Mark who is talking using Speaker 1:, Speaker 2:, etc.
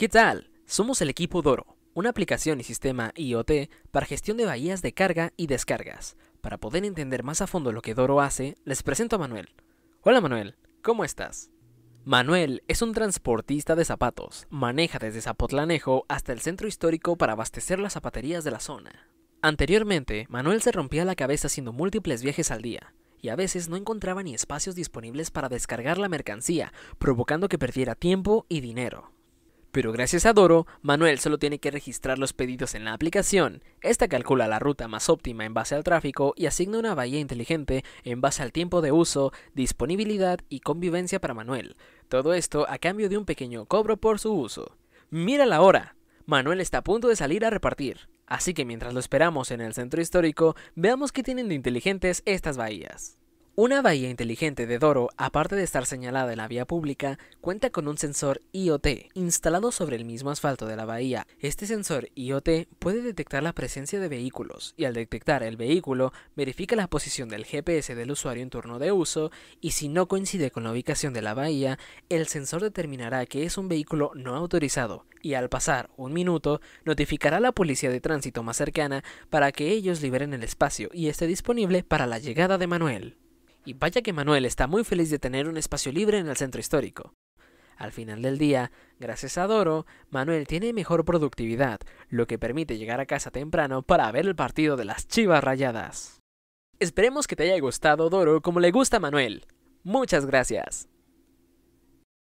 Speaker 1: ¿Qué tal? Somos el equipo Doro, una aplicación y sistema IoT para gestión de bahías de carga y descargas. Para poder entender más a fondo lo que Doro hace, les presento a Manuel. Hola Manuel, ¿cómo estás? Manuel es un transportista de zapatos, maneja desde Zapotlanejo hasta el centro histórico para abastecer las zapaterías de la zona. Anteriormente, Manuel se rompía la cabeza haciendo múltiples viajes al día, y a veces no encontraba ni espacios disponibles para descargar la mercancía, provocando que perdiera tiempo y dinero. Pero gracias a Doro, Manuel solo tiene que registrar los pedidos en la aplicación. Esta calcula la ruta más óptima en base al tráfico y asigna una bahía inteligente en base al tiempo de uso, disponibilidad y convivencia para Manuel. Todo esto a cambio de un pequeño cobro por su uso. Mira la hora. Manuel está a punto de salir a repartir. Así que mientras lo esperamos en el centro histórico, veamos qué tienen de inteligentes estas bahías. Una bahía inteligente de Doro, aparte de estar señalada en la vía pública, cuenta con un sensor IoT instalado sobre el mismo asfalto de la bahía. Este sensor IoT puede detectar la presencia de vehículos y al detectar el vehículo verifica la posición del GPS del usuario en turno de uso y si no coincide con la ubicación de la bahía, el sensor determinará que es un vehículo no autorizado y al pasar un minuto notificará a la policía de tránsito más cercana para que ellos liberen el espacio y esté disponible para la llegada de Manuel. Y vaya que Manuel está muy feliz de tener un espacio libre en el centro histórico. Al final del día, gracias a Doro, Manuel tiene mejor productividad, lo que permite llegar a casa temprano para ver el partido de las Chivas Rayadas. Esperemos que te haya gustado Doro como le gusta a Manuel. Muchas gracias.